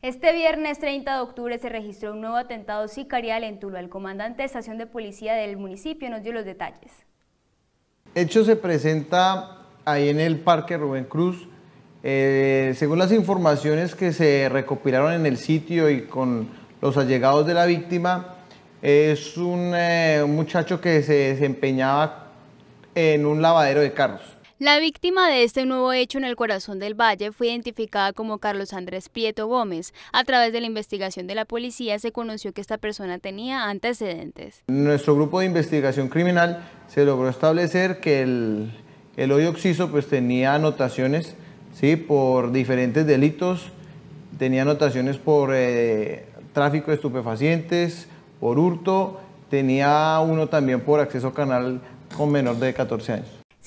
Este viernes 30 de octubre se registró un nuevo atentado sicarial en Tuluá. El comandante de estación de policía del municipio nos dio los detalles. Hecho se presenta ahí en el Parque Rubén Cruz. Eh, según las informaciones que se recopilaron en el sitio y con los allegados de la víctima, es un eh, muchacho que se desempeñaba en un lavadero de carros. La víctima de este nuevo hecho en el corazón del valle fue identificada como Carlos Andrés Prieto Gómez. A través de la investigación de la policía se conoció que esta persona tenía antecedentes. Nuestro grupo de investigación criminal se logró establecer que el, el hoyo oxiso pues, tenía anotaciones ¿sí? por diferentes delitos, tenía anotaciones por eh, tráfico de estupefacientes, por hurto, tenía uno también por acceso a canal con menor de 14 años.